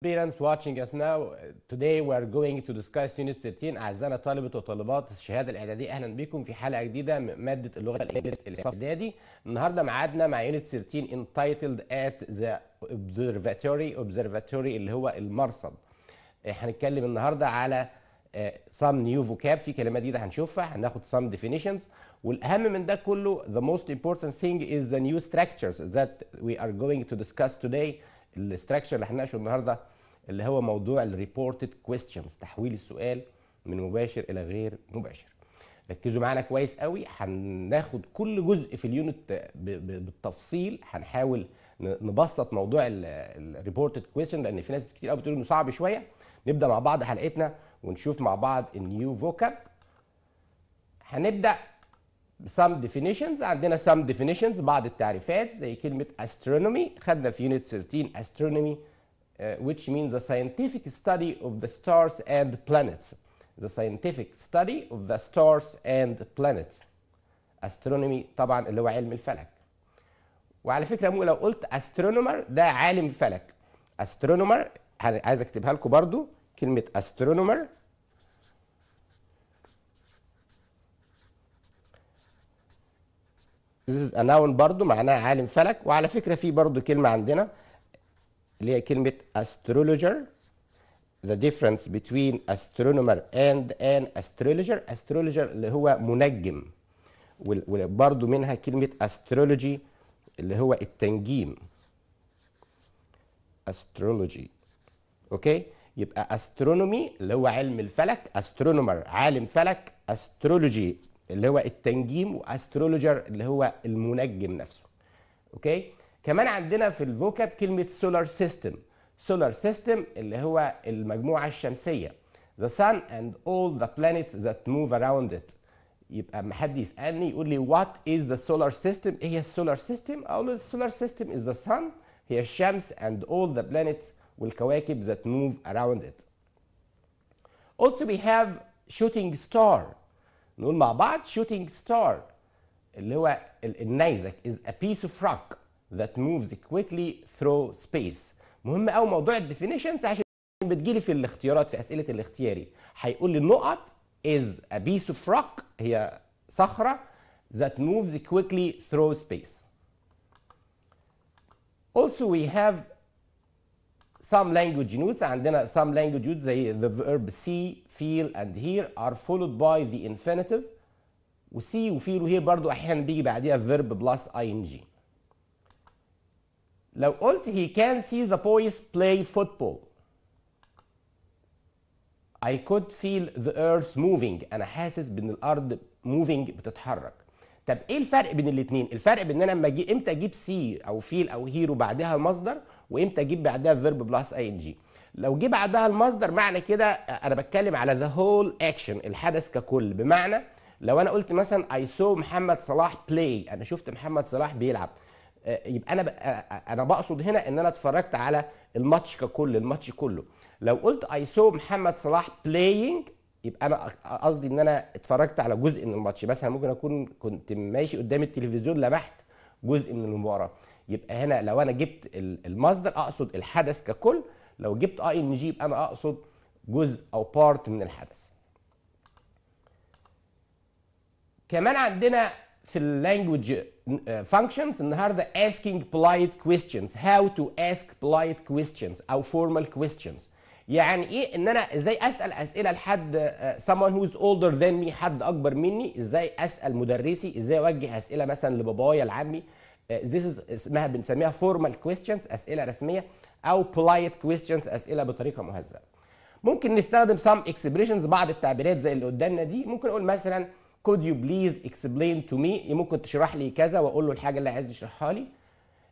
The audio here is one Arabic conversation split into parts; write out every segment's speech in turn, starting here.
Parents watching us now today we are going to discuss unit 13 اعزائنا طالبة وطالبات الشهاده الاعداديه اهلا بكم في حلقه جديده من ماده اللغه الاعدادي النهارده معادنا مع Unit 13 entitled at the observatory observatory اللي هو المرصد هنتكلم النهارده على some new vocab في كلمات جديده هنشوفها هناخد some definitions والاهم من ده كله the most important thing is the new structures that we are going to discuss today الاستراكشر اللي هنناقشه النهارده اللي هو موضوع الريبورتد كويستشنز تحويل السؤال من مباشر الى غير مباشر ركزوا معانا كويس قوي هناخد كل جزء في اليونت بالتفصيل هنحاول نبسط موضوع الريبورتد كويستشن لان في ناس كتير قوي بتقول انه صعب شويه نبدا مع بعض حلقتنا ونشوف مع بعض النيو فوكاب هنبدا some definitions عندنا some definitions بعض التعريفات زي كلمة astronomy خدنا في unit 13 astronomy uh, which means the scientific study of the stars and planets the scientific study of the stars and planets astronomy طبعا اللي هو علم الفلك وعلى فكرة مو لو قلت astronomer ده عالم فلك astronomer عايز اكتبها لكم برضو كلمة astronomer This is a noun برضو معناها عالم فلك وعلى فكرة في برضو كلمة عندنا اللي هي كلمة astrologer the difference between astronomer and an astrologer astrologer اللي هو منجم وبرضو منها كلمة astrology اللي هو التنجيم astrology اوكي يبقى astronomy اللي هو علم الفلك astronomer عالم فلك astrology اللي هو التنجيم واسترولوجر اللي هو المنجم نفسه اوكي كمان عندنا في الفوكاب كلمه سولار سيستم سولار سيستم اللي هو المجموعه الشمسيه the sun and all the planets that move around it يبقى اما حد يسالني يقول لي what is the solar system ايه هي السولار سيستم اقول له السولار سيستم is the sun هي الشمس and all the planets والكواكب that move around it also we have shooting star نقول مع بعض shooting star اللي هو النيزك is a piece of rock that moves quickly through space مهم قوي موضوع الديفينيشنز عشان بتجيلي في الاختيارات في اسئله الاختياري هيقول لي النقط is a piece of rock هي صخره that moves quickly through space also we have some language notes عندنا some language notes زي the verb see feel and hear are followed by the infinitive وسي وفيل وهير برضو احيانا بيجي بعديها verb بلس ing لو قلت he can see the boys play football I could feel the earth moving انا حاسس بان الارض moving بتتحرك طب ايه الفرق بين الاثنين الفرق بين انا اجي امتى اجيب سي او فيل او هير وبعدها المصدر وامتى اجيب بعدها verb بلس ing لو جه بعدها المصدر معنى كده انا بتكلم على ذا هول اكشن الحدث ككل بمعنى لو انا قلت مثلا اي سو محمد صلاح بلاي انا شفت محمد صلاح بيلعب آه، يبقى انا آه، آه، انا بقصد هنا ان انا اتفرجت على الماتش ككل الماتش كله لو قلت اي سو محمد صلاح بلاينج يبقى انا قصدي ان انا اتفرجت على جزء من الماتش مثلا ممكن اكون كنت ماشي قدام التلفزيون لمحت جزء من المباراه يبقى هنا لو انا جبت المصدر اقصد الحدث ككل لو جبت اي ان جي يبقى انا اقصد جزء او بارت من الحدث كمان عندنا في اللانجوج آه، فانكشنز النهارده asking polite questions how to ask polite questions او formal questions يعني ايه ان انا ازاي اسال اسئله لحد آه، someone who's older than me حد اكبر مني ازاي اسال مدرسي ازاي اوجه اسئله مثلا لبابايا لعمي آه، this is اسمها بنسميها formal questions اسئله رسميه او polite questions اسئله بطريقه مهذبه ممكن نستخدم some expressions بعض التعبيرات زي اللي قدامنا دي ممكن اقول مثلا could you please explain to me يعني ممكن تشرح لي كذا واقول له الحاجه اللي عايز يشرحها لي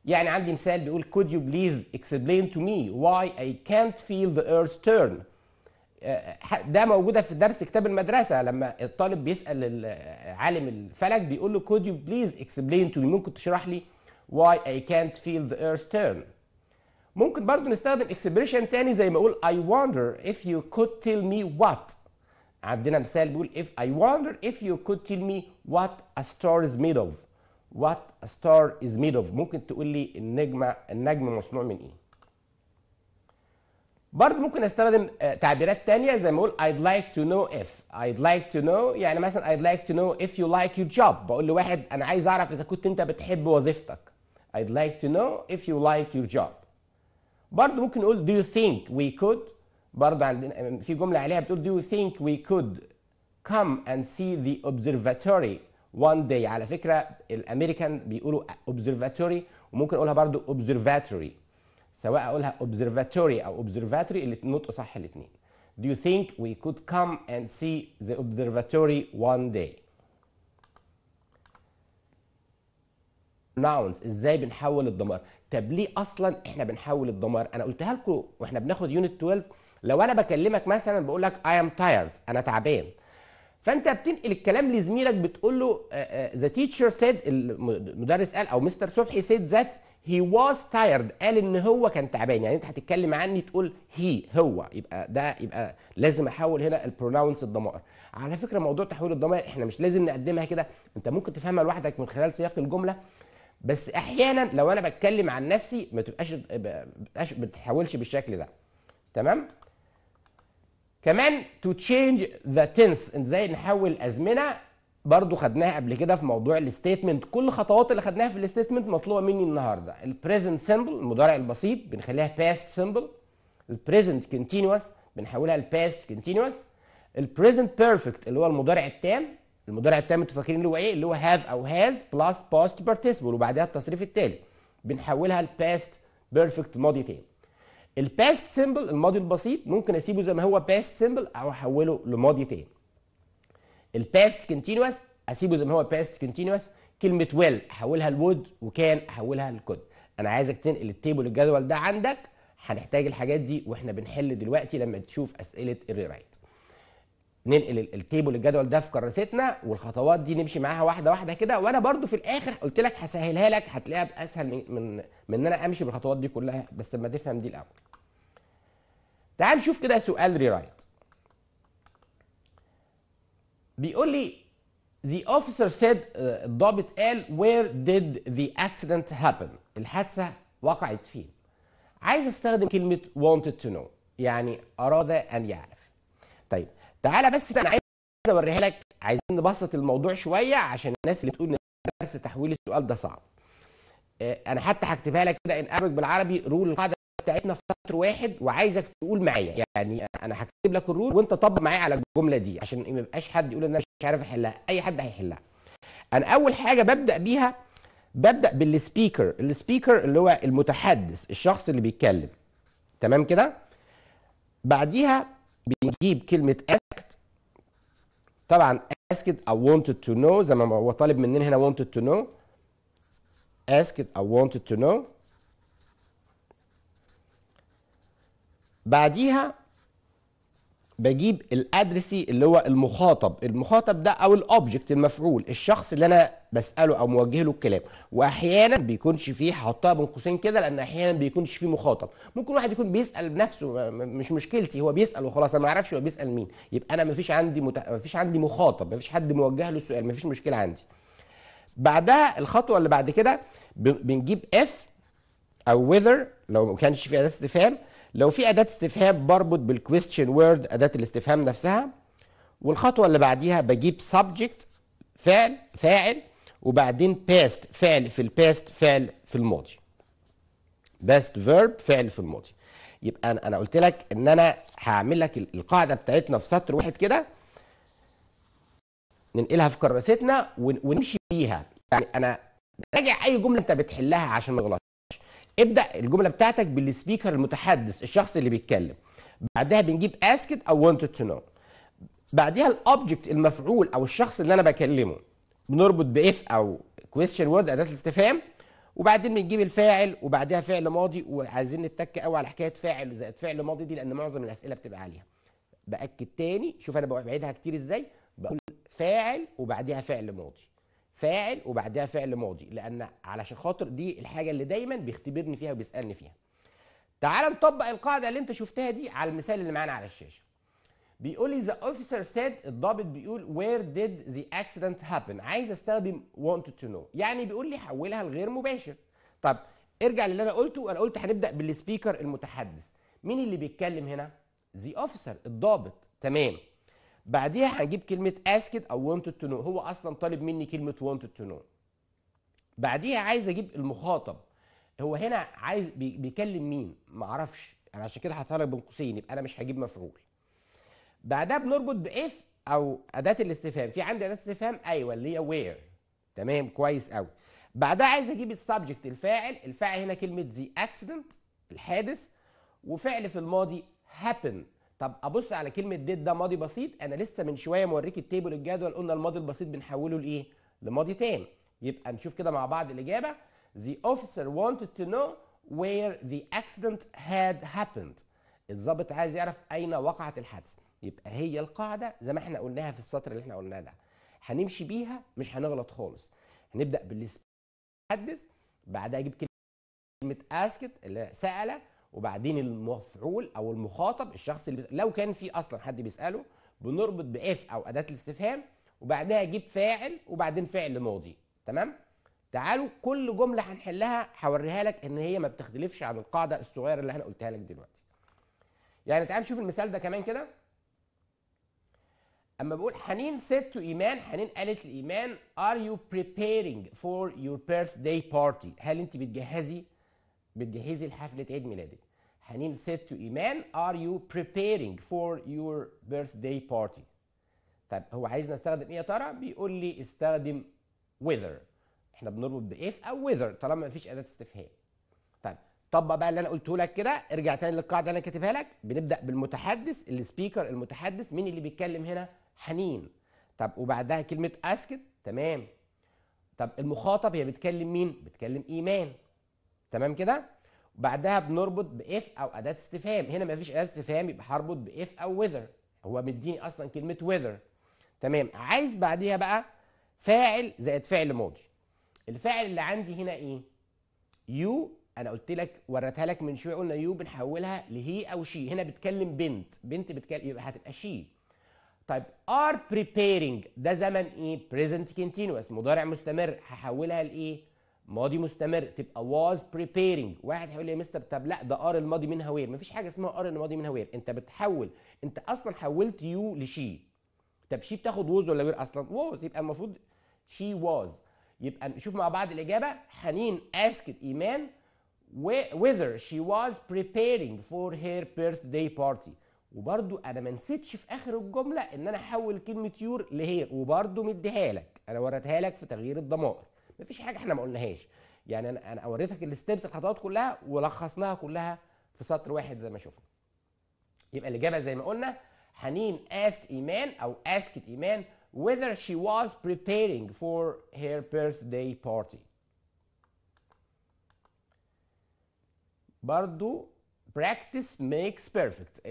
يعني عندي مثال بيقول could you please explain to me why I can't feel the earth turn آه، ده موجوده في درس كتاب المدرسه لما الطالب بيسال عالم الفلك بيقول له could you please explain to me ممكن تشرح لي why I can't feel the earth turn ممكن برضو نستخدم اكسبريشن تاني زي ما اقول I wonder if you could tell me what عندنا مثال بيقول if I wonder if you could tell me what a star is made of what a star is made of ممكن تقول لي النجمة النجم مصنوع من ايه برضه ممكن استخدم تعبيرات تانية زي ما اقول I'd like to know if I'd like to know يعني مثلا I'd like to know if you like your job بقول لواحد انا عايز اعرف اذا كنت انت بتحب وظيفتك I'd like to know if you like your job برضه ممكن نقول do you think we could برضه عندنا في جمله عليها بتقول do you think we could come and see the observatory one day على فكره الامريكان بيقولوا observatory وممكن اقولها برضه observatory سواء اقولها observatory او observatory اللي النطق صح الاثنين do you think we could come and see the observatory one day nouns ازاي بنحول الضمائر طب ليه اصلا احنا بنحول الدمار انا قلتها لكم واحنا بناخد يونت 12 لو انا بكلمك مثلا بقول لك اي ام تايرد انا تعبان فانت بتنقل الكلام لزميلك بتقول له ذا تيتشر سيد المدرس قال او مستر صبحي سيد ذات هي واز تايرد قال ان هو كان تعبان يعني انت هتتكلم عني تقول هي هو يبقى ده يبقى لازم احول هنا البرونونس الضمائر على فكره موضوع تحويل الضمائر احنا مش لازم نقدمها كده انت ممكن تفهمها لوحدك من خلال سياق الجمله بس احيانا لو انا بتكلم عن نفسي ما تبقاش بتحاولش بالشكل ده تمام كمان تو تشينج ذا تنس ازاي نحول ازمنه برضو خدناها قبل كده في موضوع الستيتمنت كل الخطوات اللي خدناها في الستيتمنت مطلوبه مني النهارده البريزنت سيمبل المضارع البسيط بنخليها باست سيمبل البريزنت كونتينوس بنحولها لباست كونتينوس البريزنت بيرفكت اللي هو المضارع التام المضارع التام انتوا فاكرين اللي هو ايه اللي هو هاف او هاز بلس باست بارتيسيبل وبعدها التصريف التالي بنحولها لباست بيرفكت ماضي تاني الباست سيمبل الماضي البسيط ممكن اسيبه زي ما هو باست سيمبل او احوله لماضي تاني الباست كونتينوس اسيبه زي ما هو باست كونتينوس كلمه ويل احولها لود وكان احولها لكود انا عايزك تنقل التيبل الجدول ده عندك هنحتاج الحاجات دي واحنا بنحل دلوقتي لما تشوف اسئله الريرايت ننقل التيبل الجدول ده في كراستنا والخطوات دي نمشي معاها واحده واحده كده وانا برضو في الاخر قلت لك هسهلها لك هتلاقيها اسهل من من ان انا امشي بالخطوات دي كلها بس لما تفهم دي الاول تعال نشوف كده سؤال ري رايت. بيقول لي The officer said uh, الضابط قال where did the accident happen؟ الحادثة وقعت فين؟ عايز استخدم كلمة wanted to know يعني أراد أن يعرف تعالى بس انا عايز اوريها لك عايزين نبسط الموضوع شويه عشان الناس اللي بتقول ان درس تحويل السؤال ده صعب آه، انا حتى هكتبها لك كده ان ابك بالعربي رول القاعده بتاعتنا في سطر واحد وعايزك تقول معايا يعني انا هكتب لك الرول وانت طبق معايا على الجمله دي عشان ما يبقاش حد يقول ان انا مش عارف احلها اي حد هيحلها انا اول حاجه ببدا بيها ببدا بالسبيكر السبيكر اللي هو المتحدث الشخص اللي بيتكلم تمام كده بعديها بنجيب كلمه اس طبعا asked او wanted to know زي ما هو طالب مننا هنا wanted to know asked او wanted to know بعديها بجيب الادرسي اللي هو المخاطب المخاطب ده او الاوبجكت المفعول الشخص اللي انا بساله او موجه له الكلام واحيانا بيكونش فيه هحطها بين قوسين كده لان احيانا بيكونش فيه مخاطب ممكن واحد يكون بيسال بنفسه مش مشكلتي هو بيسال وخلاص انا ما اعرفش هو بيسال مين يبقى انا ما فيش عندي مت... ما فيش عندي مخاطب ما فيش حد موجه له السؤال ما فيش مشكله عندي بعدها الخطوه اللي بعد كده بنجيب اف او وذر لو ما كانش فيه اداه استفهام لو في اداه استفهام بربط بالكويستشن وورد اداه الاستفهام نفسها والخطوه اللي بعديها بجيب سبجكت فعل فاعل وبعدين باست فعل في الباست فعل في الماضي باست فيرب فعل في الماضي يبقى انا انا قلت لك ان انا هعمل لك القاعده بتاعتنا في سطر واحد كده ننقلها في كراستنا ونمشي بيها يعني انا راجع اي جمله انت بتحلها عشان ما تغلطش ابدا الجمله بتاعتك بالسبيكر المتحدث الشخص اللي بيتكلم بعدها بنجيب اسكت او wanted تو نو بعدها الاوبجكت المفعول او الشخص اللي انا بكلمه بنربط باف او كويستشن وورد اداه الاستفهام وبعدين بنجيب الفاعل وبعدها فعل ماضي وعايزين نتك قوي على حكايه فاعل زائد فعل ماضي دي لان معظم الاسئله بتبقى عليها باكد تاني شوف انا بعيدها كتير ازاي بقول فاعل وبعدها فعل ماضي فاعل وبعدها فعل ماضي لان علشان خاطر دي الحاجه اللي دايما بيختبرني فيها وبيسالني فيها تعال نطبق القاعده اللي انت شفتها دي على المثال اللي معانا على الشاشه بيقول لي ذا اوفيسر سيد الضابط بيقول وير ديد ذا اكسيدنت هابن عايز استخدم وونت تو نو يعني بيقول لي حولها لغير مباشر طب ارجع للي انا قلته انا قلت هنبدا بالسبيكر المتحدث مين اللي بيتكلم هنا ذا اوفيسر الضابط تمام بعديها هنجيب كلمه asked او wanted to know هو اصلا طالب مني كلمه wanted to know بعديها عايز اجيب المخاطب هو هنا عايز بيكلم مين ما اعرفش انا عشان كده هتحرك بين قوسين يبقى انا مش هجيب مفعول بعدها بنربط باف او اداه الاستفهام في عندي اداه استفهام ايوه اللي هي وير تمام كويس أوي بعدها عايز اجيب السبجكت الفاعل الفاعل هنا كلمه the accident الحادث وفعل في الماضي هابن طب ابص على كلمه ديت ده ماضي بسيط انا لسه من شويه موريك التيبل الجدول قلنا الماضي البسيط بنحوله لايه لماضي تام يبقى نشوف كده مع بعض الاجابه the officer wanted to know where the accident had happened الضابط عايز يعرف اين وقعت الحادثه يبقى هي القاعده زي ما احنا قلناها في السطر اللي احنا قلناه ده هنمشي بيها مش هنغلط خالص هنبدا بالحدث بعدها اجيب كلمه اسكت اللي سال وبعدين المفعول او المخاطب الشخص اللي بيسأل. لو كان في اصلا حد بيساله بنربط باف او اداه الاستفهام وبعدها اجيب فاعل وبعدين فعل ماضي تمام تعالوا كل جمله هنحلها هوريها لك ان هي ما بتختلفش عن القاعده الصغيره اللي انا قلتها لك دلوقتي يعني تعال نشوف المثال ده كمان كده اما بقول حنين said to ايمان حنين قالت لايمان are you preparing for your birthday party هل انت بتجهزي بتجهزي لحفله عيد ميلادك حنين said to ايمان are you preparing for your birthday party طب هو عايزنا استخدم ايه يا ترى بيقول لي استخدم whether احنا بنربط باف او whether طالما مفيش اداه استفهام طيب طبق بقى اللي انا قلته لك كده ارجع تاني للقاعده اللي انا كاتبها لك بنبدا بالمتحدث السبيكر المتحدث مين اللي بيتكلم هنا حنين طب وبعدها كلمه اسكت تمام طب المخاطب هي بتكلم مين بتكلم ايمان تمام كده بعدها بنربط باف او اداه استفهام هنا مفيش اداه استفهام يبقى هربط باف او وذر هو مديني اصلا كلمه وذر تمام عايز بعديها بقى فاعل زائد فعل ماضي الفاعل اللي عندي هنا ايه يو انا قلت لك وريتها لك من شويه قلنا يو بنحولها لهي او شي هنا بتكلم بنت بنت بتكلم يبقى هتبقى شي طيب ار بريبيرنج ده زمن ايه بريزنت كونتينوس مضارع مستمر هحولها لايه ماضي مستمر تبقى was preparing واحد هيقول لي يا مستر طب لا ده ار الماضي منها وير مفيش حاجه اسمها ار الماضي منها وير انت بتحول انت اصلا حولت يو لشي طب شي بتاخد ووز ولا وير اصلا ووز يبقى المفروض شي ووز يبقى نشوف مع بعض الاجابه حنين اسكت ايمان whether she was preparing for her birthday party وبرده انا ما نسيتش في اخر الجمله ان انا احول كلمه يور لهير وبرده مديها لك انا وريتها لك في تغيير الضمائر مفيش حاجه احنا ما قلناهاش يعني انا انا اوريتك الستيبس الخطوات كلها ولخصناها كلها في سطر واحد زي ما شفنا يبقى الاجابه زي ما قلنا حنين اسك ايمان او اسكت ايمان whether she was preparing for her birthday party برضو practice makes perfect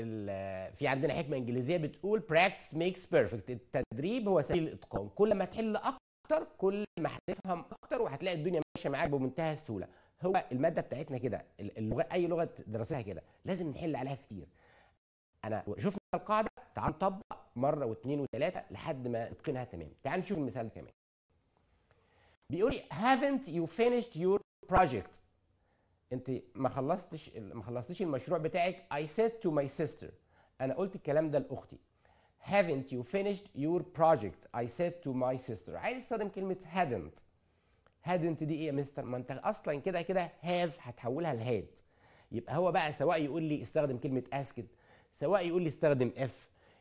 في عندنا حكمه انجليزيه بتقول practice makes perfect التدريب هو سبيل الاتقان كل ما تحل اكتر اكتر كل ما هتفهم اكتر وهتلاقي الدنيا ماشيه معاك بمنتهى السهوله هو الماده بتاعتنا كده اللغه اي لغه دراستها كده لازم نحل عليها كتير انا شفنا القاعده تعال نطبق مره واثنين وثلاثه لحد ما نتقنها تمام تعال نشوف المثال كمان بيقول لي haven't you finished your project انت ما خلصتش ما خلصتش المشروع بتاعك I said to my sister انا قلت الكلام ده لاختي haven't you finished your project I said to my sister عايز استخدم كلمة hadn't hadn't دي ايه يا مستر ما انت اصلا كده كده have هتحولها لهاد يبقى هو بقى سواء يقول لي استخدم كلمة asked سواء يقول لي استخدم if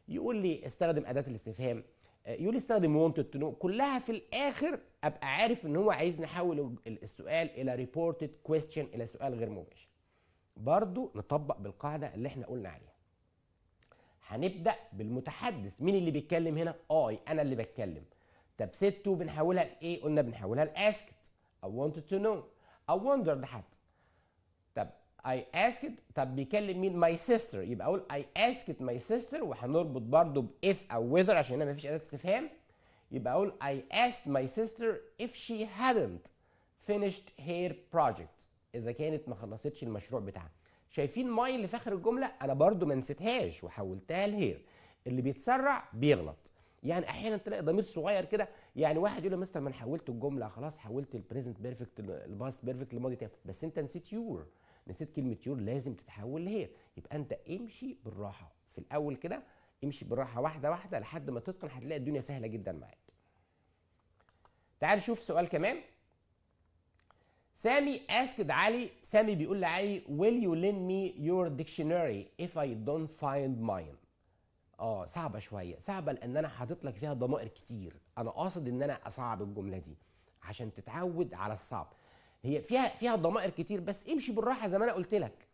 يقول لي استخدم أداة الاستفهام آه، يقول لي استخدم wanted to know كلها في الآخر أبقى عارف إن هو عايز نحول السؤال إلى reported question إلى سؤال غير مباشر برضو نطبق بالقاعدة اللي احنا قلنا عليها هنبدا بالمتحدث مين اللي بيتكلم هنا اي انا اللي بتكلم طب ستو بنحولها لايه قلنا بنحولها لاسكت I wanted to know I wondered حتى طب I asked طب بيكلم مين my sister يبقى اقول I asked my sister وهنربط برضه ب if او whether عشان هنا مفيش اداة استفهام يبقى اقول I asked my sister if she hadn't finished her project اذا كانت ما خلصتش المشروع بتاعها شايفين ماي اللي في اخر الجمله انا برضو ما نسيتهاش وحولتها لهير اللي بيتسرع بيغلط يعني احيانا تلاقي ضمير صغير كده يعني واحد يقول له مستر ما انا حولت الجمله خلاص حولت البريزنت بيرفكت الباست بيرفكت لماضي تام بس انت نسيت يور نسيت كلمه يور لازم تتحول لهير يبقى انت امشي بالراحه في الاول كده امشي بالراحه واحده واحده لحد ما تتقن هتلاقي الدنيا سهله جدا معاك تعال شوف سؤال كمان سامي اسكد علي سامي بيقول لعلي will you lend me your dictionary if I don't find mine اه صعبه شويه صعبه لان انا حاطط لك فيها ضمائر كتير انا قاصد ان انا اصعب الجمله دي عشان تتعود على الصعب هي فيها فيها ضمائر كتير بس امشي بالراحه زي ما انا قلت لك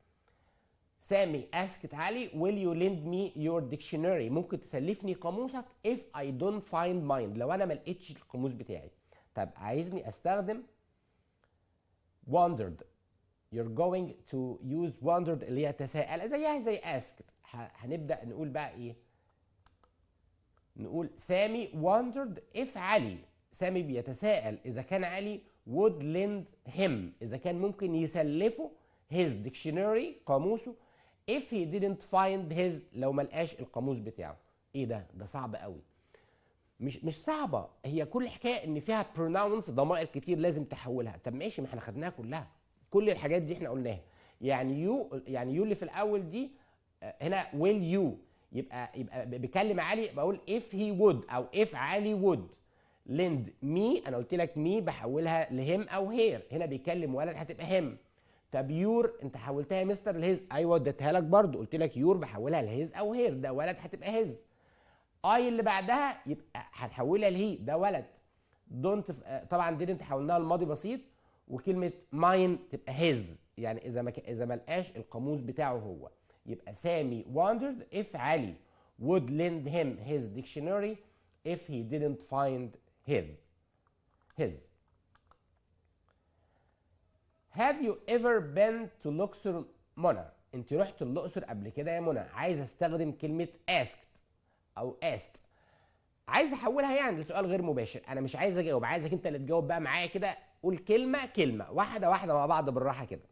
سامي اسكت علي will you lend me your dictionary ممكن تسلفني قاموسك if I don't find mine لو انا ما لقيتش القاموس بتاعي طب عايزني استخدم wondered you're going to use wondered اللي هي تساءل زيها يعني زي asked هنبدا نقول بقى ايه نقول سامي wondered if علي سامي بيتساءل اذا كان علي would lend him اذا كان ممكن يسلفه his dictionary قاموسه if he didn't find his لو ما لقاش القاموس بتاعه ايه ده ده صعب قوي مش مش صعبه هي كل الحكايه ان فيها بروناونس ضمائر كتير لازم تحولها طب ماشي ما احنا خدناها كلها كل الحاجات دي احنا قلناها يعني يو يعني يو اللي في الاول دي آه، هنا ويل يو يبقى يبقى بكلم علي بقول اف هي وود او اف علي وود لند مي انا قلت لك مي بحولها لهم او هير هنا بيكلم ولد هتبقى هم طب يور انت حولتها يا مستر لهيز ايوه اديتها لك برضه قلت لك يور بحولها لهيز او هير ده ولد هتبقى هيز اي اللي بعدها يبقى هتحولها لهي ده ولد دونت طبعا didn't حولناها الماضي بسيط وكلمه ماين تبقى هيز يعني اذا ما اذا ما لقاش القاموس بتاعه هو يبقى سامي wandered if علي would lend him his dictionary if he didn't find his his Have you ever been to Luxor منى انت رحت الاقصر قبل كده يا منى عايز استخدم كلمه asked او است عايز احولها يعني لسؤال غير مباشر انا مش عايز اجاوب عايزك انت اللي تجاوب بقى معايا كده قول كلمه كلمه واحده واحده مع بعض بالراحه كده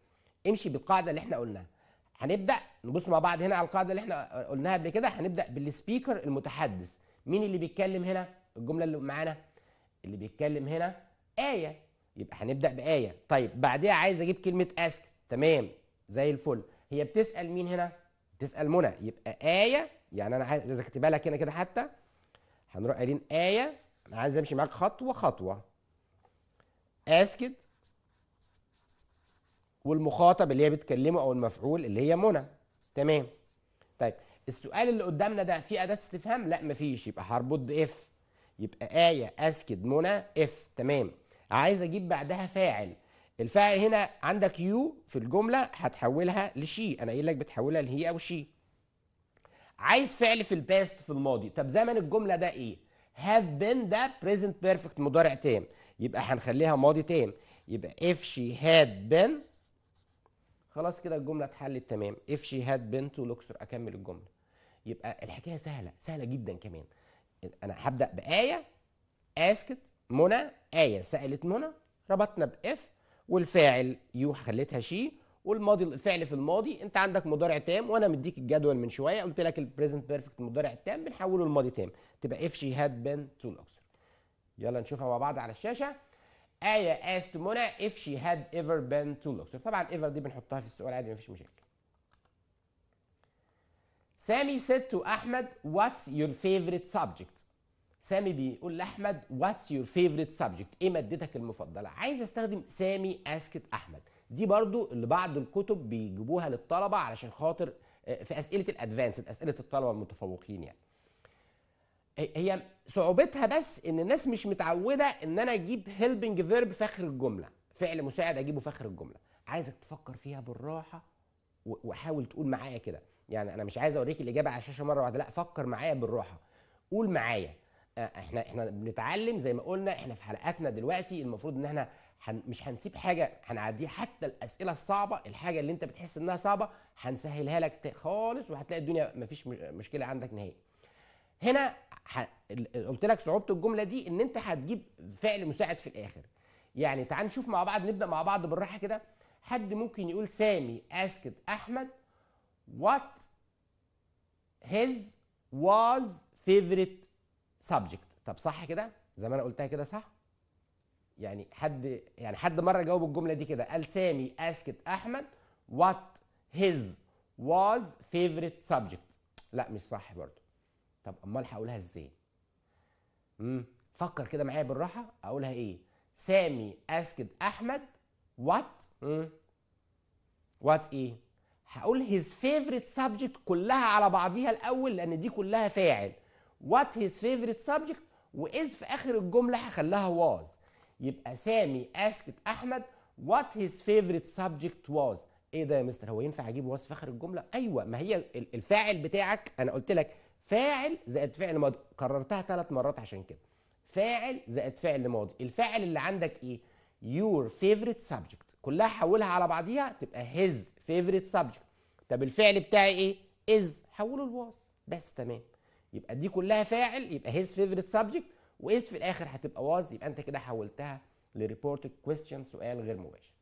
امشي بالقاعده اللي احنا قلناها هنبدا نبص مع بعض هنا على القاعده اللي احنا قلناها قبل كده هنبدا بالسبيكر المتحدث مين اللي بيتكلم هنا الجمله اللي معانا اللي بيتكلم هنا ايه يبقى هنبدا بايه طيب بعديها عايز اجيب كلمه اسك تمام زي الفل هي بتسال مين هنا بتسال منى يبقى ايه يعني انا عايز اذا كاتبها لك هنا كده حتى هنروح قايلين ايه انا عايز امشي معاك خطوه خطوه اسكت والمخاطب اللي هي بتكلمه او المفعول اللي هي منى تمام طيب السؤال اللي قدامنا ده فيه اداه استفهام لا مفيش يبقى هربط باف يبقى ايه اسكت منى اف تمام عايز اجيب بعدها فاعل الفاعل هنا عندك يو في الجمله هتحولها لشي انا قايل لك بتحولها لهي او شي عايز فعل في الباست في الماضي طب زمن الجمله ده ايه هاف بين ده بريزنت بيرفكت مضارع تام يبقى هنخليها ماضي تام يبقى اف شي هاد بين خلاص كده الجمله اتحلت تمام اف شي هاد بين تو لوكسر اكمل الجمله يبقى الحكايه سهله سهله جدا كمان انا هبدا بايه اسكت منى ايه سالت منى ربطنا باف والفاعل يو خليتها شي والماضي الفعل في الماضي انت عندك مضارع تام وانا مديك الجدول من شويه قلت لك البريزنت بيرفكت المضارع التام بنحوله لماضي تام تبقى اف شي هاد بين تو الاوكسر يلا نشوفها مع بعض على الشاشه ايه asked منى if she had ever been to Luxor طبعا ever دي بنحطها في السؤال عادي مفيش مشاكل سامي said to احمد what's your favorite subject سامي بيقول لاحمد what's your favorite subject ايه مادتك المفضله عايز استخدم سامي asked احمد دي برضو اللي بعض الكتب بيجيبوها للطلبه علشان خاطر آه، في اسئله الادفانسد اسئله الطلبه المتفوقين يعني هي صعوبتها بس ان الناس مش متعوده ان انا اجيب هيلبنج فيرب في اخر الجمله فعل مساعد اجيبه في اخر الجمله عايزك تفكر فيها بالراحه وحاول تقول معايا كده يعني انا مش عايز اوريك الاجابه على الشاشه مره واحده لا فكر معايا بالراحه قول معايا آه، احنا احنا بنتعلم زي ما قلنا احنا في حلقاتنا دلوقتي المفروض ان احنا هن مش هنسيب حاجه هنعديها حتى الاسئله الصعبه الحاجه اللي انت بتحس انها صعبه هنسهلها لك خالص وهتلاقي الدنيا مفيش مشكله عندك نهائي هنا قلت لك صعوبه الجمله دي ان انت هتجيب فعل مساعد في الاخر يعني تعال نشوف مع بعض نبدا مع بعض بالراحه كده حد ممكن يقول سامي اسكت احمد وات هيز واز فيفريت سبجكت طب صح كده زي ما انا قلتها كده صح يعني حد يعني حد مره جاوب الجمله دي كده قال سامي اسكت احمد وات هيز واز فيفرت سبجكت لا مش صح برضو طب امال هقولها ازاي امم فكر كده معايا بالراحه اقولها ايه سامي اسكت احمد وات وات ايه هقول هيز فيفرت سبجكت كلها على بعضيها الاول لان دي كلها فاعل وات هيز فيفرت سبجكت واز في اخر الجمله هخليها واز يبقى سامي اسكت احمد وات هيز فيفورت سبجكت واز ايه ده يا مستر هو ينفع اجيب واز في اخر الجمله ايوه ما هي الفاعل بتاعك انا قلت لك فاعل زائد فعل ماضي كررتها ثلاث مرات عشان كده فاعل زائد فعل ماضي الفاعل اللي عندك ايه يور فيفرت سبجكت كلها حولها على بعضيها تبقى هيز فيفرت سبجكت طب الفعل بتاعي ايه از حوله لواز بس تمام يبقى دي كلها فاعل يبقى هيز فيفرت سبجكت واذ في الاخر هتبقى واز يبقى انت كده حولتها لريبورتد كويستشن سؤال غير مباشر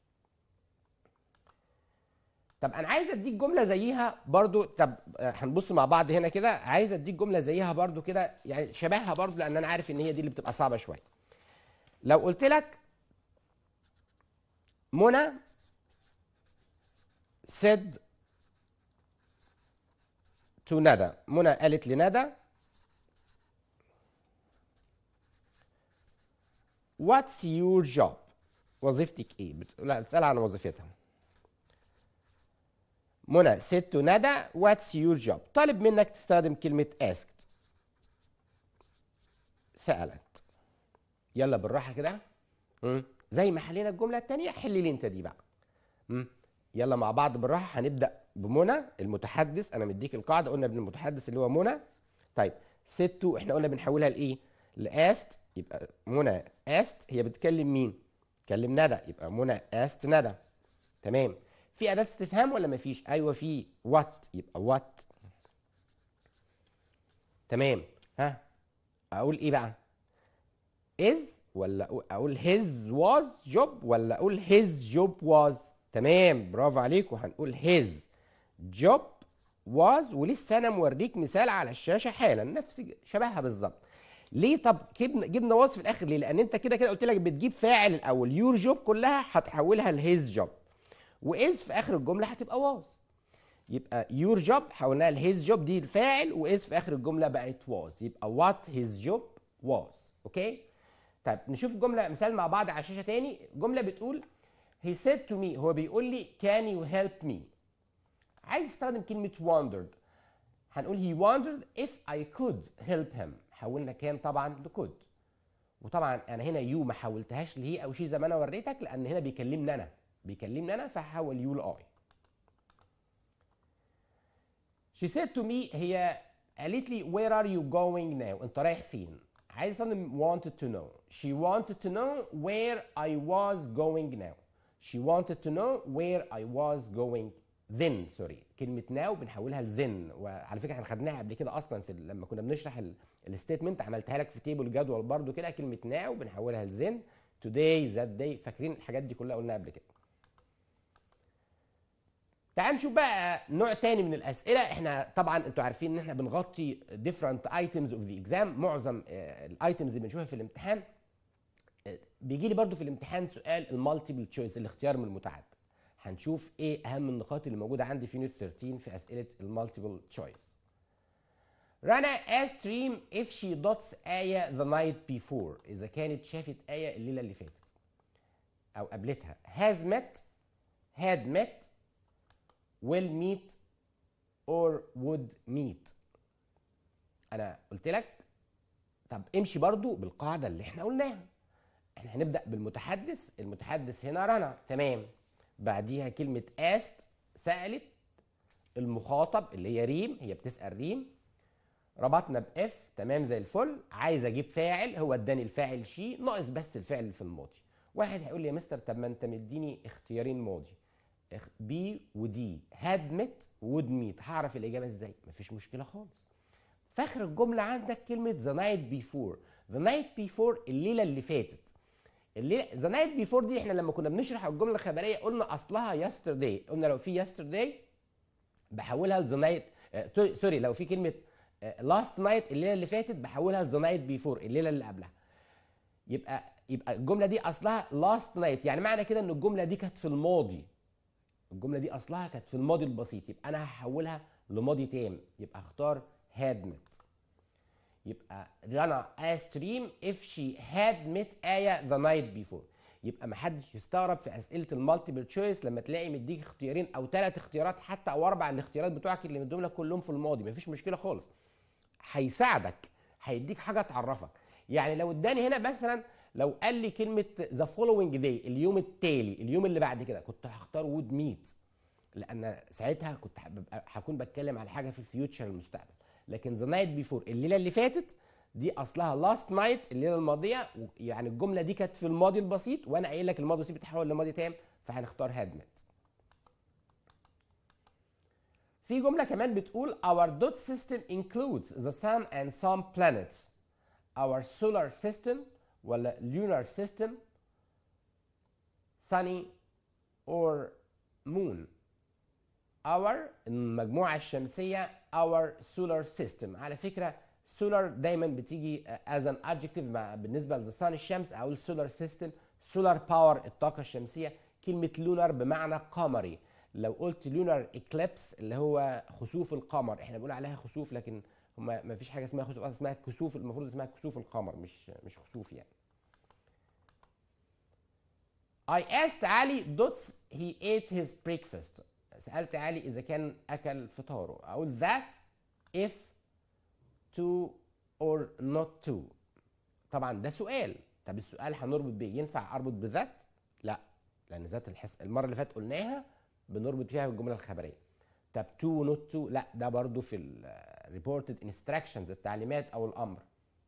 طب انا عايز اديك جمله زيها برضو طب آه، هنبص مع بعض هنا كده عايز اديك جمله زيها برضو كده يعني شبهها برضو لان انا عارف ان هي دي اللي بتبقى صعبه شويه لو قلت لك منى سيد تو ندى منى قالت لندى واتس يور جوب وظيفتك ايه لا تسال عن وظيفتها منى ست ندى واتس يور جوب طالب منك تستخدم كلمة اسكت سألت يلا بالراحة كده زي ما حلينا الجملة التانية حل لي انت دي بقى يلا مع بعض بالراحة هنبدأ بمنى المتحدث انا مديك القاعدة قلنا ابن المتحدث اللي هو منى طيب ستو احنا قلنا بنحولها لايه؟ لاست يبقى منى است هي بتكلم مين؟ بتكلم ندى يبقى منى است ندى تمام في أداة استفهام ولا مفيش؟ أيوه في وات يبقى وات تمام ها أقول إيه بقى؟ از ولا أقول هيز واز جوب ولا أقول هيز جوب واز تمام برافو عليكم هنقول هيز جوب واز ولسه أنا موريك مثال على الشاشة حالا نفس شبهها بالظبط ليه طب جبنا جبنا وصف في الاخر ليه لان انت كده كده قلت لك بتجيب فاعل الاول يور جوب كلها هتحولها لهيز جوب واز في اخر الجمله هتبقى واز يبقى يور جوب حولناها لهيز جوب دي الفاعل واز في اخر الجمله بقت واز يبقى وات هيز جوب واز اوكي طيب نشوف جمله مثال مع بعض على الشاشه تاني جمله بتقول he said to me هو بيقول لي can you help me عايز استخدم كلمه wondered هنقول he wondered if I could help him حولنا كان طبعا لكود وطبعا انا هنا يو ما حولتهاش لهي او شي زي ما انا وريتك لان هنا بيكلمني انا بيكلمني انا فحول يو لاي شي سيد تو مي هي قالت لي وير ار يو جوينج ناو انت رايح فين عايز اصلا wanted to know she wanted to know where I was going now she wanted to know where I was going then سوري كلمة now بنحولها لthen وعلى فكرة احنا خدناها قبل كده أصلا في لما كنا بنشرح الستيتمنت عملتها لك في تيبل جدول برضو كده كلمه ناو بنحولها لزين توداي ذات داي فاكرين الحاجات دي كلها قلناها قبل كده تعال نشوف بقى نوع تاني من الاسئله احنا طبعا انتوا عارفين ان احنا بنغطي ديفرنت ايتيمز اوف ذا اكزام معظم آه، الايتمز اللي بنشوفها في الامتحان آه، بيجي لي برضو في الامتحان سؤال المالتيبل تشويس الاختيار من المتعدد هنشوف ايه اهم النقاط اللي موجوده عندي في نوت 13 في اسئله المالتيبل تشويس رنا استريم اف شي دوتس آية the night before إذا كانت شافت آية الليلة اللي فاتت أو قبلتها has met had met will meet or would meet أنا قلت لك طب امشي برضو بالقاعدة اللي احنا قلناها احنا هنبدأ بالمتحدث المتحدث هنا رنا تمام بعديها كلمة است سألت المخاطب اللي هي ريم هي بتسأل ريم ربطنا باف تمام زي الفل عايز اجيب فاعل هو اداني الفاعل شي ناقص بس الفعل في الماضي واحد هيقول لي يا مستر طب ما انت مديني اختيارين ماضي بي ودي هدمت وود ميت هعرف الاجابه ازاي مفيش مشكله خالص فاخر الجمله عندك كلمه ذا نايت بيفور ذا نايت بيفور الليله اللي فاتت الليله ذا نايت بيفور دي احنا لما كنا بنشرح الجمله الخبريه قلنا اصلها يسترداي قلنا لو في يسترداي بحولها لذا نايت سوري لو في كلمه لاست آه، نايت الليله اللي فاتت بحولها ذا نايت بيفور الليله اللي قبلها يبقى يبقى الجمله دي اصلها لاست نايت يعني معنى كده ان الجمله دي كانت في الماضي الجمله دي اصلها كانت في الماضي البسيط يبقى انا هحولها لماضي تام يبقى اختار هاد ميت يبقى رنا ا ستريم اف شي هاد ميت ايا ذا نايت بيفور يبقى محدش يستغرب في اسئله المالتيبل تشويس لما تلاقي مديك اختيارين او ثلاث اختيارات حتى او اربع الاختيارات بتوعك اللي مديهم لك كلهم في الماضي مفيش مشكله خالص هيساعدك هيديك حاجه تعرفك يعني لو اداني هنا مثلا لو قال لي كلمه ذا فولوينج داي اليوم التالي اليوم اللي بعد كده كنت هختار وود ميت لان ساعتها كنت هكون بتكلم على حاجه في الفيوتشر المستقبل لكن ذا نايت بيفور الليله اللي فاتت دي اصلها لاست نايت الليله الماضيه يعني الجمله دي كانت في الماضي البسيط وانا قايل لك الماضي البسيط بيتحول لماضي تام فهنختار هاد مات في جمله كمان بتقول our dot system includes the sun and some planets our solar system ولا lunar system sunny or moon our المجموعة الشمسية our solar system على فكرة solar دايما بتيجي as an adjective مع بالنسبة sun الشمس أقول solar system solar power الطاقة الشمسية كلمة lunar بمعنى قمري لو قلت لونار اكليبس اللي هو خسوف القمر احنا بنقول عليها خسوف لكن هما ما فيش حاجه اسمها خسوف اصلا اسمها كسوف المفروض اسمها كسوف القمر مش مش خسوف يعني I asked علي dots he ate his breakfast سألت علي إذا كان أكل فطاره أقول that if to or not to طبعا ده سؤال طب السؤال هنربط بيه ينفع أربط بذات؟ لا لأن ذات الحس المرة اللي فاتت قلناها بنربط فيها بالجمله الخبريه طب تو ونوت تو لا ده برضو في الريبورتد انستراكشنز التعليمات او الامر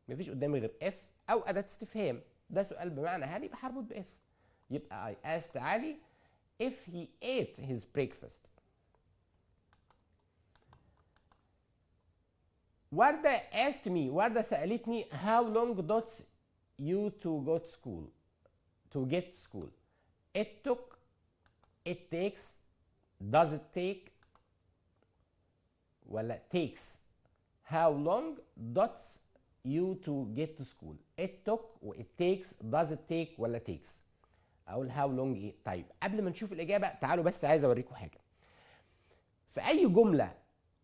مفيش قدامي غير اف او اداه استفهام ده سؤال بمعنى هل يبقى هربط باف يبقى اي asked علي if he ate his breakfast وردة asked me وردة سألتني how long does you to go to school to get school it took it takes does it take ولا takes how long dots you to get to school it took و it takes does it take ولا takes اقول how long ايه طيب قبل ما نشوف الاجابه تعالوا بس عايز اوريكم حاجه في اي جمله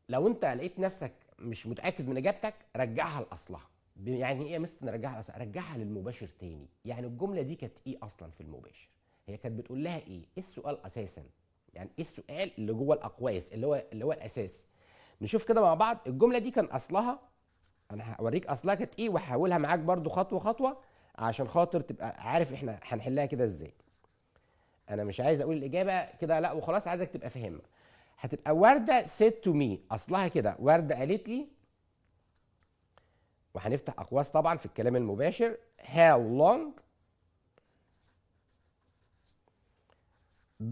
لو انت لقيت نفسك مش متاكد من اجابتك رجعها لاصلها يعني ايه يا مستر نرجعها لاصلها رجعها للمباشر تاني يعني الجمله دي كانت ايه اصلا في المباشر هي كانت بتقول لها ايه ايه السؤال اساسا يعني ايه السؤال اللي جوه الاقواس اللي هو اللي هو الاساس نشوف كده مع بعض الجمله دي كان اصلها انا هوريك اصلها كانت ايه وهحاولها معاك برضو خطوه خطوه عشان خاطر تبقى عارف احنا هنحلها كده ازاي انا مش عايز اقول الاجابه كده لا وخلاص عايزك تبقى فاهمها هتبقى ورده سيت تو مي اصلها كده ورده قالت لي وهنفتح اقواس طبعا في الكلام المباشر how long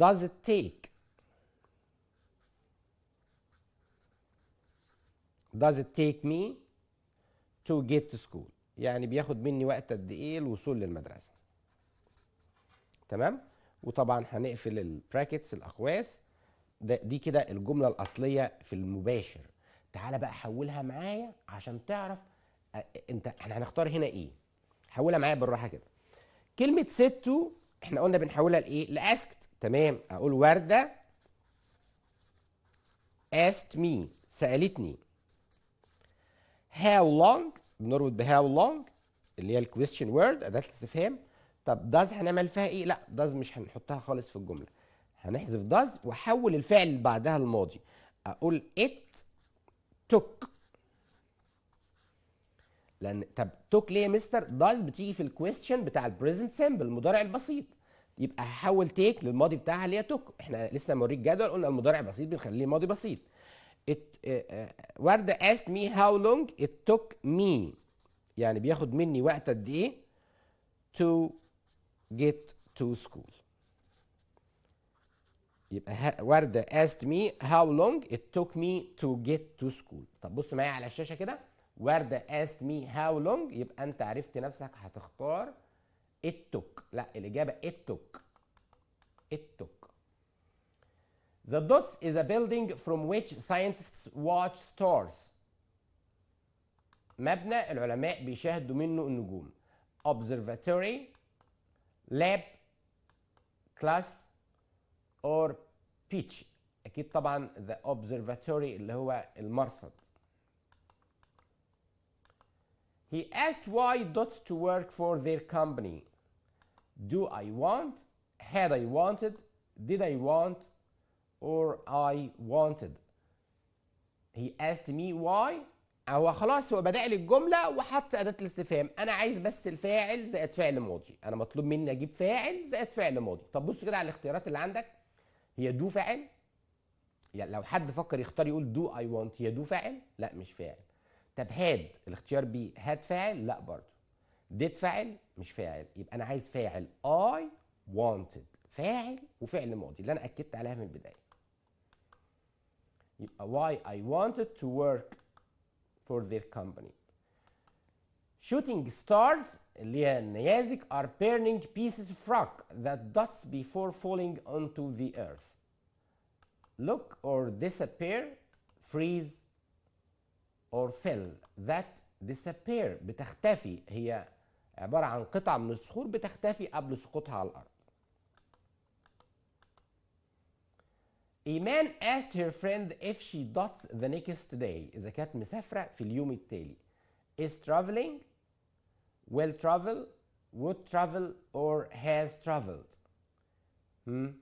does it take does it take me to get to school يعني بياخد مني وقت قد ايه الوصول للمدرسه تمام وطبعا هنقفل البراكتس الاقواس ده دي كده الجمله الاصليه في المباشر تعالى بقى حولها معايا عشان تعرف انت احنا هنختار هنا ايه حولها معايا بالراحه كده كلمه ستو احنا قلنا بنحولها لايه لاسكت تمام اقول ورده asked me سالتني how long بنربط بهاو لونج اللي هي الكويستشن وورد اداه الاستفهام طب داز هنعمل فيها ايه؟ لا داز مش هنحطها خالص في الجمله هنحذف داز واحول الفعل اللي بعدها الماضي اقول it took لان طب توك ليه يا مستر داز بتيجي في الكويستشن بتاع البريزنت سيمبل المضارع البسيط يبقى هحول تيك للماضي بتاعها اللي هي توك احنا لسه موريك جدول قلنا المضارع بسيط بنخليه ماضي بسيط it, وردة asked me how long it took me يعني بياخد مني وقت قد ايه to get to school يبقى وردة asked me how long it took me to get to school طب بص معايا على الشاشة كده وردة asked me how long يبقى انت عرفت نفسك هتختار it took لا الإجابة it took it took The DOTS is a building from which scientists watch stars. مبنى العلماء بيشاهدوا منه النجوم. Observatory, lab, class, or pitch. أكيد طبعا the observatory اللي هو المرصد. He asked why dots to work for their company. Do I want? Had I wanted? Did I want? or I wanted he asked me why هو خلاص هو بدأ لي الجملة وحط أداة الاستفهام أنا عايز بس الفاعل زائد فعل ماضي أنا مطلوب مني أجيب فاعل زائد فعل ماضي طب بص كده على الاختيارات اللي عندك هي دو فاعل يعني لو حد فكر يختار يقول دو أي ونت هي دو فاعل لا مش فاعل طب هاد الاختيار بي هاد فاعل لا برضه ديت فاعل مش فاعل يبقى أنا عايز فاعل أي wanted فاعل وفعل ماضي اللي أنا أكدت عليها من البداية why I wanted to work for their company. Shooting stars اللي are burning pieces of rock that dots before falling onto the earth. Look or disappear, freeze or fell. That disappear بتختفي هي عبارة عن من الصخور بتختفي قبل سقوطها على الأرض. إيمان asked her friend if she dots the next day إذا كانت مسافرة في اليوم التالي is traveling will travel would travel or has traveled هم؟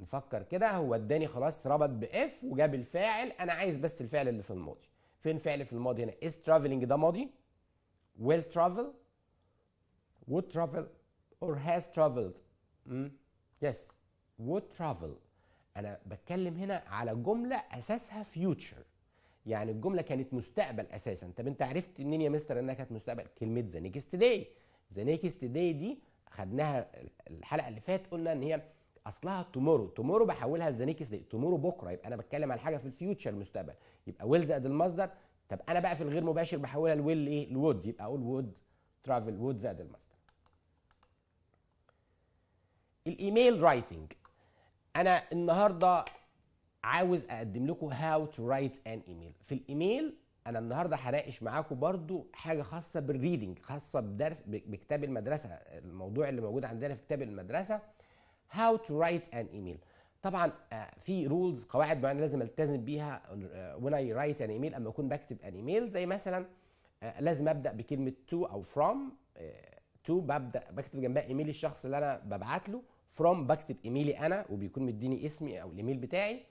نفكر كده هو اداني خلاص ربط باف وجاب الفاعل انا عايز بس الفعل اللي في الماضي فين فعل في الماضي هنا is traveling ده ماضي will travel would travel or has traveled yes would travel انا بتكلم هنا على جمله اساسها فيوتشر يعني الجمله كانت مستقبل اساسا طب انت عرفت منين يا مستر انها كانت مستقبل كلمه ذا نيكست داي ذا نيكست داي دي خدناها الحلقه اللي فاتت قلنا ان هي اصلها تومورو تومورو بحولها لذا نيكست داي تومورو بكره يبقى انا بتكلم على حاجه في الفيوتشر المستقبل يبقى ويل زائد المصدر طب انا بقى في الغير مباشر بحولها لويل ايه الود يبقى اقول وود ترافل وود زائد المصدر الايميل رايتنج انا النهارده عاوز اقدم لكم هاو تو رايت ان ايميل في الايميل انا النهارده هناقش معاكم برضو حاجه خاصه بالريدنج خاصه بدرس بكتاب المدرسه الموضوع اللي موجود عندنا في كتاب المدرسه هاو تو رايت ان ايميل طبعا آه، في رولز قواعد معينه لازم التزم بيها وين اي رايت ان ايميل اما اكون بكتب ان ايميل زي مثلا آه، لازم ابدا بكلمه تو او فروم تو آه، ببدا بكتب جنبها ايميل الشخص اللي انا ببعت له فروم بكتب ايميلي انا وبيكون مديني اسمي او الايميل بتاعي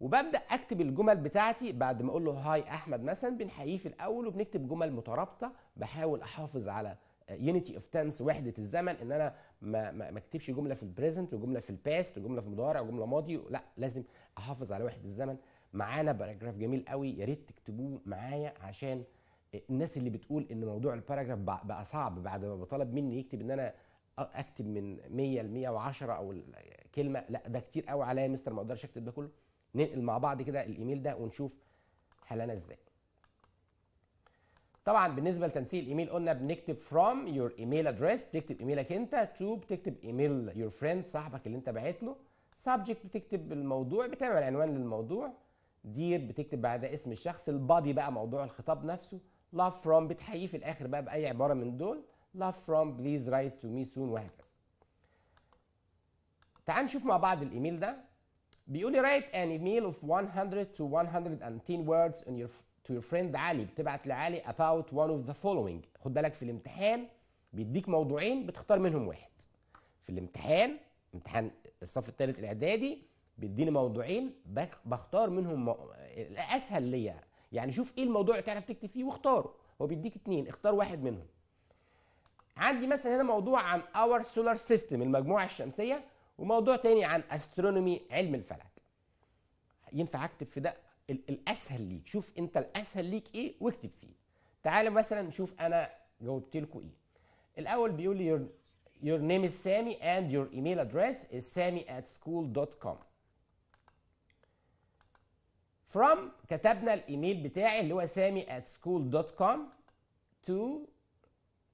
وببدا اكتب الجمل بتاعتي بعد ما اقول له هاي احمد مثلا بنحييه في الاول وبنكتب جمل مترابطه بحاول احافظ على يونيتي اوف تنس وحده الزمن ان انا ما ما اكتبش جمله في البريزنت وجمله في الباست وجمله في مضارع وجمله ماضي لا لازم احافظ على وحده الزمن معانا باراجراف جميل قوي يا ريت تكتبوه معايا عشان الناس اللي بتقول ان موضوع الباراجراف بقى صعب بعد ما بطلب مني يكتب ان انا اكتب من 100 ل 110 او كلمه لا ده كتير قوي عليا مستر ما اقدرش اكتب ده كله ننقل مع بعض كده الايميل ده ونشوف حلنا ازاي طبعا بالنسبه لتنسيق الايميل قلنا بنكتب from your email address بتكتب ايميلك انت to بتكتب ايميل your friend صاحبك اللي انت باعت له subject بتكتب الموضوع بتعمل عنوان للموضوع دير بتكتب بعدها اسم الشخص البادي بقى موضوع الخطاب نفسه love from بتحييه في الاخر بقى باي عباره من دول love from please write to me soon وهكذا تعال نشوف مع بعض الايميل ده بيقول لي write an email of 100 to 110 words in your to your friend علي بتبعت لعلي about one of the following خد بالك في الامتحان بيديك موضوعين بتختار منهم واحد في الامتحان امتحان الصف الثالث الاعدادي بيديني موضوعين بختار منهم الاسهل ليا يعني شوف ايه الموضوع اللي تعرف تكتب فيه واختاره هو بيديك اتنين اختار واحد منهم عندي مثلا هنا موضوع عن اور سولار سيستم المجموعه الشمسيه وموضوع تاني عن استرونومي علم الفلك ينفع اكتب في ده الاسهل ليك شوف انت الاسهل ليك ايه واكتب فيه تعال مثلا شوف انا جاوبت لكم ايه الاول بيقول لي your, your name is Sami and your email address is sami at school.com from كتبنا الايميل بتاعي اللي هو sami at school.com to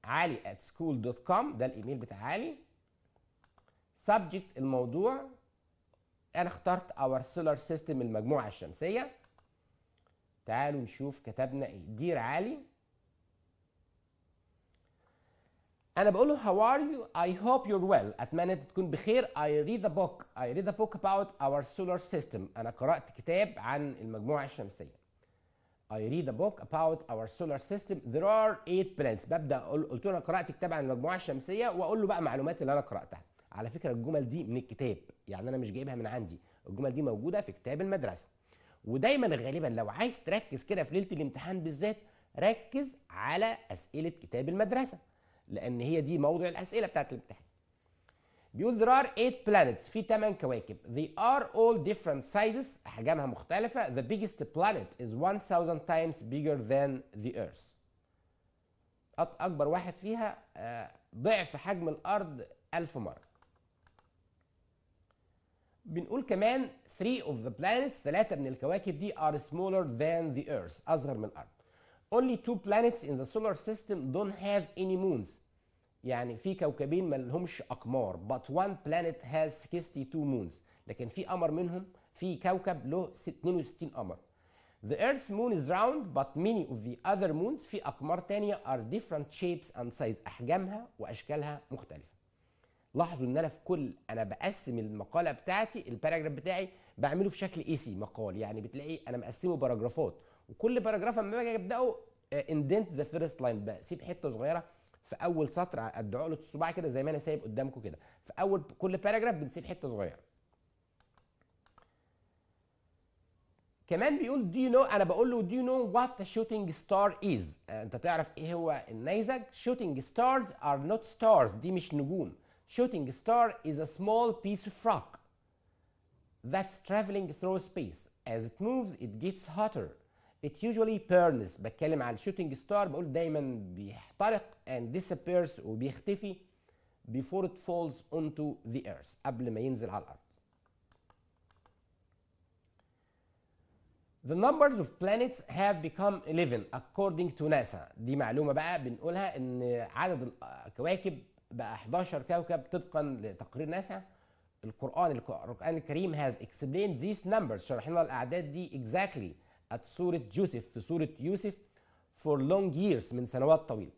علي at school dot com ده الايميل بتاع علي subject الموضوع انا اخترت our solar system المجموعه الشمسيه تعالوا نشوف كتبنا ايه دير علي انا بقول له how are you I hope you're well اتمنى تكون بخير I read a book I read a book about our solar system انا قرات كتاب عن المجموعه الشمسيه I read a book about our solar system there are eight planets ببدا أقول قلت له انا قرات كتاب عن المجموعه الشمسيه واقول له بقى معلومات اللي انا قراتها على فكره الجمل دي من الكتاب يعني انا مش جايبها من عندي الجمل دي موجوده في كتاب المدرسه ودايما غالبا لو عايز تركز كده في ليله الامتحان بالذات ركز على اسئله كتاب المدرسه لان هي دي موضوع الاسئله بتاعة الامتحان بيقول there are eight planets في ثمان كواكب they are all different sizes أحجامها مختلفة the biggest planet is 1000 times bigger than the earth أكبر واحد فيها ضعف حجم الأرض ألف مرة بنقول كمان 3 of the planets ثلاثة من الكواكب دي are smaller than the earth أصغر من الأرض only two planets in the solar system don't have any moons يعني في كوكبين ما لهمش اقمار but one planet has 62 moons لكن في قمر منهم في كوكب له 62 قمر The Earth's moon is round but many of the other moons في أقمار تانية are different shapes and size أحجامها وأشكالها مختلفة. لاحظوا إن أنا في كل أنا بقسم المقالة بتاعتي الباراجراف بتاعي بعمله في شكل اي سي مقال يعني بتلاقي أنا مقسمه باراجرافات وكل باراجراف أما باجي أبدأه اندنت ذا فيرست لاين بسيب حتة صغيرة في اول سطر قد عقله الصباع كده زي ما انا سايب قدامكم كده في اول كل باراجراف بنسيب حته صغيره كمان بيقول دي نو انا بقول له دي نو وات شوتينج ستار از انت تعرف ايه هو النيزك شوتينج ستارز ار نوت ستارز دي مش نجوم شوتينج ستار از ا سمول بيس اوف روك ذاتس ترافلينج ثرو سبيس as it moves it gets hotter It usually burns بتكلم على الشوتينج ستار بقول دايما بيحترق and disappears وبيختفي before it falls onto the earth قبل ما ينزل على الارض. The numbers of planets have become 11 according to NASA دي معلومة بقى بنقولها ان عدد الكواكب بقى 11 كوكب طبقا لتقرير ناسا القرآن القرآن الكريم has explained these numbers شرحنا لنا الأعداد دي exactly at سورة يوسف في سورة يوسف for long years من سنوات طويلة.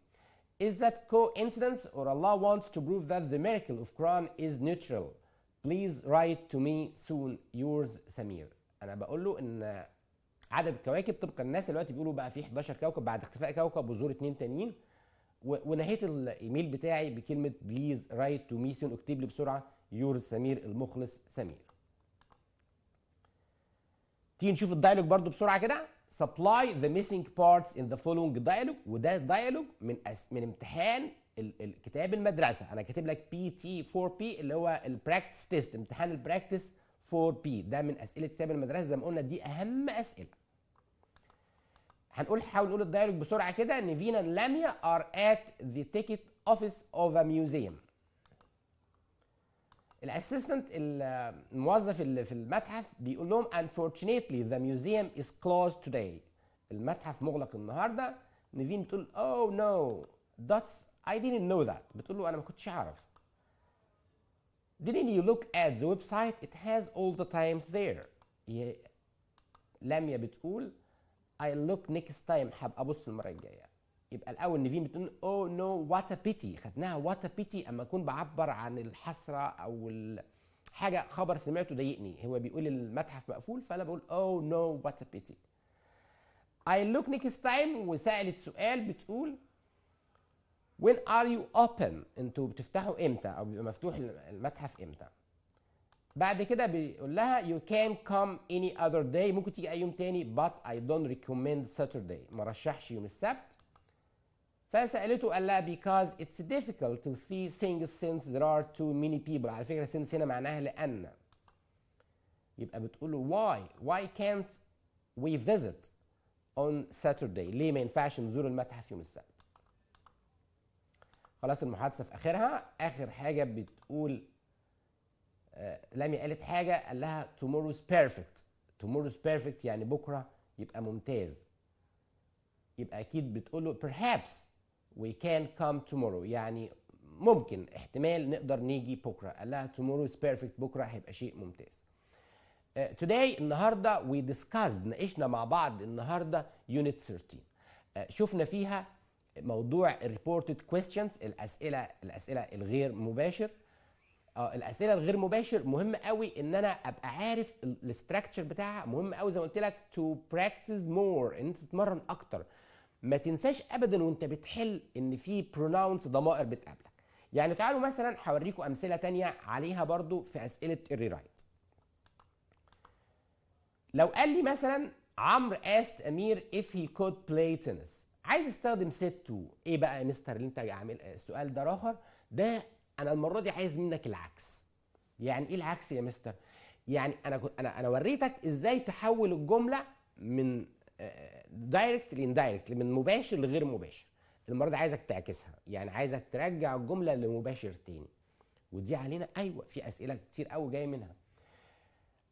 Is that coincidence or Allah wants to prove that the miracle of Quran is neutral? Please write to me soon yours Samir. أنا بقول له إن عدد الكواكب طبق الناس دلوقتي بيقولوا بقى في 11 كوكب بعد اختفاء كوكب وزور اثنين تانيين ونهيت الايميل بتاعي بكلمه بليز رايت تو me soon اكتب لي بسرعه يورز سمير المخلص سمير تيجي نشوف الدايلوج برضو بسرعه كده supply the missing parts in the following dialogue وده دايلوج من أس من امتحان ال... الكتاب المدرسه انا كاتب لك بي تي 4 بي اللي هو البراكتس تيست امتحان البراكتس 4 بي ده من اسئله كتاب المدرسه زي ما قلنا دي اهم اسئله هنقول حاول نقول الدايلوج بسرعه كده ان فينا لاميا ار ات ذا تيكت اوفيس اوف ا ميوزيوم الاسيستنت الموظف اللي في المتحف بيقول لهم unfortunately the museum is closed today المتحف مغلق النهارده نيفين بتقول oh no that's I didn't know that بتقول له انا ما كنتش اعرف didn't you look at the website it has all the times there لميا بتقول I look next time هبقى ابص المره الجايه يبقى الاول نيفين بتقول او نو وات بيتي خدناها وات بيتي اما اكون بعبر عن الحسره او حاجه خبر سمعته ضايقني هو بيقول المتحف مقفول فانا بقول او نو وات بيتي اي لوك نيكست تايم وسألت سؤال بتقول وين ار يو اوبن انتوا بتفتحوا امتى او بيبقى مفتوح المتحف امتى بعد كده بيقول لها يو كان كم اني اذر داي ممكن تيجي اي يوم تاني بات اي دونت ريكومند ساتردي ما رشحش يوم السبت فسالته قال لها because it's difficult to sing since there are too many people على فكره since هنا معناها لان يبقى بتقول له why why can't we visit on Saturday ليه ما ينفعش نزور المتحف يوم السبت خلاص المحادثه في اخرها اخر حاجه بتقول آه لمي قالت حاجه قال لها tomorrow's perfect tomorrow's perfect يعني بكره يبقى ممتاز يبقى اكيد بتقول له perhaps وي كان كام تومورو يعني ممكن احتمال نقدر نيجي بكره قال لها تومورو از بيرفكت بكره هيبقى شيء ممتاز uh, النهارده وي discussed ناقشنا مع بعض النهارده يونت 13 uh, شفنا فيها موضوع الريبورتد كويستشنز الاسئله الاسئله الغير مباشر اه الاسئله الغير مباشر مهم قوي ان انا ابقى عارف الاستراكشر بتاعها مهم قوي زي ما قلت لك تو براكتس مور ان انت تتمرن اكتر ما تنساش ابدا وانت بتحل ان في بروناونس ضمائر بتقابلك يعني تعالوا مثلا هوريكم امثله تانية عليها برضو في اسئله الري رايت لو قال لي مثلا عمرو asked امير if he could play tennis عايز استخدم ست تو ايه بقى يا مستر اللي انت عامل السؤال ده راهر ده انا المره دي عايز منك العكس يعني ايه العكس يا مستر يعني انا انا انا وريتك ازاي تحول الجمله من آه، دايركت لاندايركت من مباشر لغير مباشر المره دي عايزك تعكسها يعني عايزك ترجع الجمله لمباشر تاني ودي علينا ايوه في اسئله كتير قوي جايه منها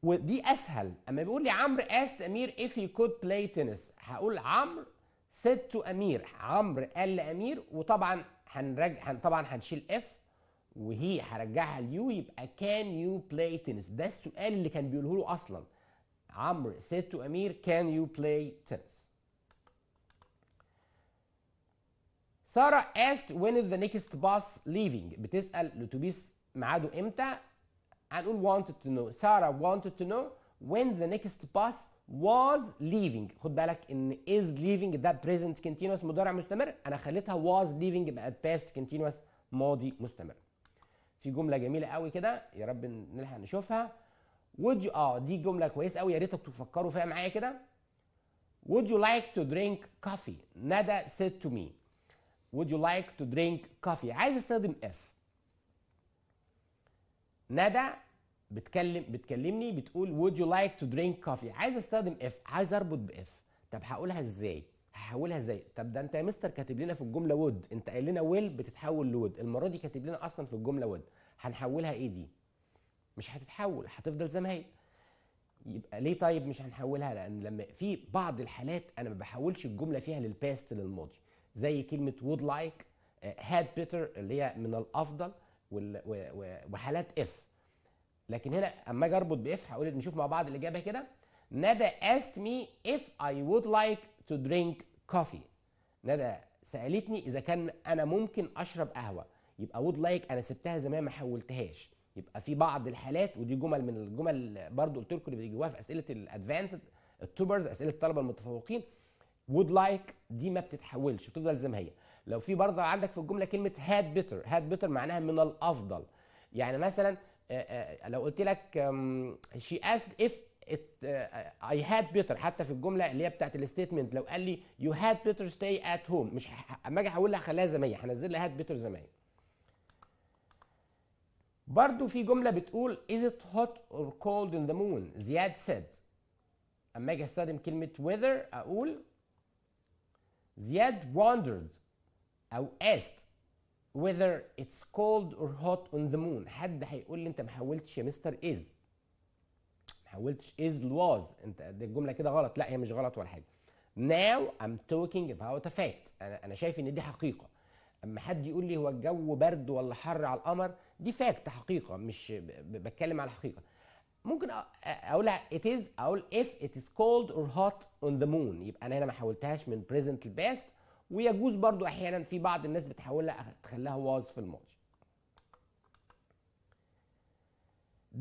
ودي اسهل اما بيقول لي عمرو asked امير اف يو كود بلاي تنس هقول عمرو سيد تو امير عمرو قال لامير وطبعا هنرجع طبعا هنشيل اف وهي هرجعها ليو يبقى كان يو بلاي تنس ده السؤال اللي كان بيقوله له اصلا عمرو سيد تو امير كان يو بلاي تنس ساره asked when is the next bus leaving بتسال الاتوبيس ميعاده امتى هنقول wanted to know ساره wanted to know when the next bus was leaving خد بالك ان is leaving ده present continuous مضارع مستمر انا خليتها was leaving بقت past continuous ماضي مستمر في جمله جميله قوي كده يا رب نلحق نشوفها would you اه دي جمله كويسه قوي يا ريتك تفكروا فيها معايا كده would you like to drink coffee ندى said to me would you like to drink coffee عايز استخدم اف ندى بتكلم بتكلمني بتقول would you like to drink coffee عايز استخدم اف عايز اربط باف طب هقولها ازاي هحولها ازاي طب ده انت يا مستر كاتب لنا في الجمله وود انت قايل لنا ويل بتتحول لود المره دي كاتب لنا اصلا في الجمله وود هنحولها ايه دي مش هتتحول هتفضل زي ما هي يبقى ليه طيب مش هنحولها لان لما في بعض الحالات انا ما بحولش الجمله فيها للباست للماضي زي كلمه وود لايك هاد بيتر اللي هي من الافضل وحالات اف لكن هنا اما اجي اربط باف هقول نشوف مع بعض الاجابه كده ندى asked me if I would like to drink coffee ندى سالتني اذا كان انا ممكن اشرب قهوه يبقى would like انا سبتها زمان ما حولتهاش يبقى في بعض الحالات ودي جمل من الجمل برضو قلت لكم اللي بتجيبوها في اسئله الادفانسد التوبرز اسئله الطلبه المتفوقين would like دي ما بتتحولش بتفضل زي ما هي لو في برضه عندك في الجمله كلمه had better had better معناها من الافضل يعني مثلا لو قلت لك she asked if it, I had better حتى في الجمله اللي هي بتاعت الستيتمنت لو قال لي you had better stay at home مش اما اجي احولها خليها زي ما هي هنزل لها had better زي ما هي برضه في جمله بتقول is it hot or cold in the moon زياد said اما اجي استخدم كلمه weather اقول زياد wondered أو asked whether it's cold or hot on the moon حد هيقول لي أنت ما حولتش يا مستر إز ما حولتش إز الواز أنت دي الجملة كده غلط لا هي مش غلط ولا حاجة now I'm talking about a fact أنا أنا شايف إن دي حقيقة اما حد يقول لي هو الجو برد ولا حر على القمر دي فاكت حقيقه مش بتكلم على الحقيقه ممكن اقولها it is اقول if it is cold or hot on the moon يبقى انا هنا ما حولتهاش من present past ويجوز برضو احيانا في بعض الناس بتحولها تخليها was في الماضي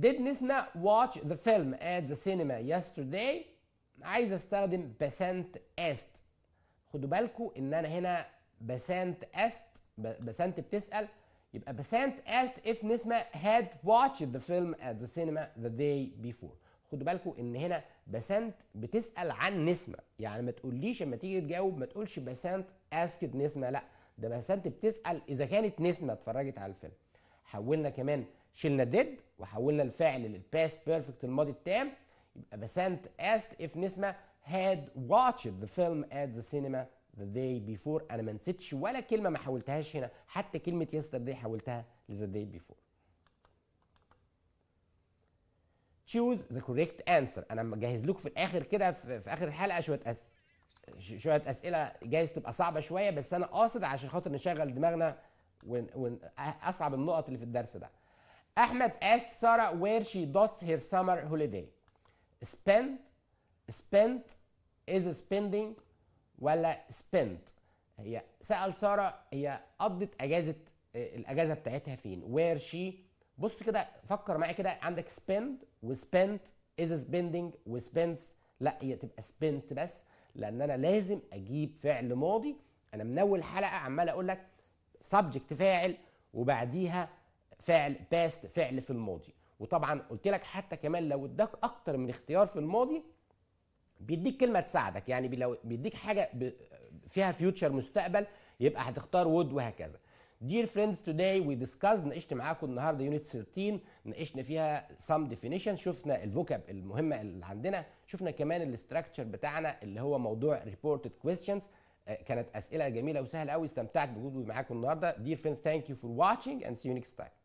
did نسمع watch the film at the cinema yesterday عايز استخدم بسنت است خدوا بالكم ان انا هنا بسنت است بسنت بتسال يبقى بسانت asked if نسمة had watched the film at the cinema the day before خدوا بالكم ان هنا بسنت بتسال عن نسمه يعني ما تقوليش اما تيجي تجاوب ما تقولش بسنت اسكت نسمه لا ده بسنت بتسال اذا كانت نسمه اتفرجت على الفيلم حولنا كمان شلنا ديد وحولنا الفاعل للباست بيرفكت الماضي التام يبقى بسنت asked if نسمه had watched the film at the cinema the day before انا ما نسيتش ولا كلمه ما حولتهاش هنا حتى كلمه يسترداي حولتها لذا داي بيفور choose the correct answer انا مجهز لكم في الاخر كده في, في اخر الحلقه شويه اسئله شويه اسئله جايز تبقى صعبه شويه بس انا قاصد عشان خاطر نشغل دماغنا ون, ون اصعب النقط اللي في الدرس ده احمد asked ساره where she dots her summer holiday Spend spent is spending ولا spent هي سأل سارة هي قضت أجازة آه، الأجازة بتاعتها فين where she بص كده فكر معايا كده عندك spend وspent is spending وspends لا هي تبقى spent بس لأن أنا لازم أجيب فعل ماضي أنا من أول حلقة عمال أقول لك subject فاعل وبعديها فعل باست فعل في الماضي وطبعا قلت لك حتى كمان لو اداك اكتر من اختيار في الماضي بيديك كلمه تساعدك يعني لو بيديك حاجه فيها فيوتشر مستقبل يبقى هتختار وود وهكذا Dear friends today we discussed ناقشت معاكم النهارده يونت 13 ناقشنا فيها some ديفينيشن شفنا الفوكاب المهمه اللي عندنا شفنا كمان الاستراكشر بتاعنا اللي هو موضوع reported questions آه، كانت اسئله جميله وسهله قوي استمتعت بوجودي معاكم النهارده Dear friends thank you for watching and see you next time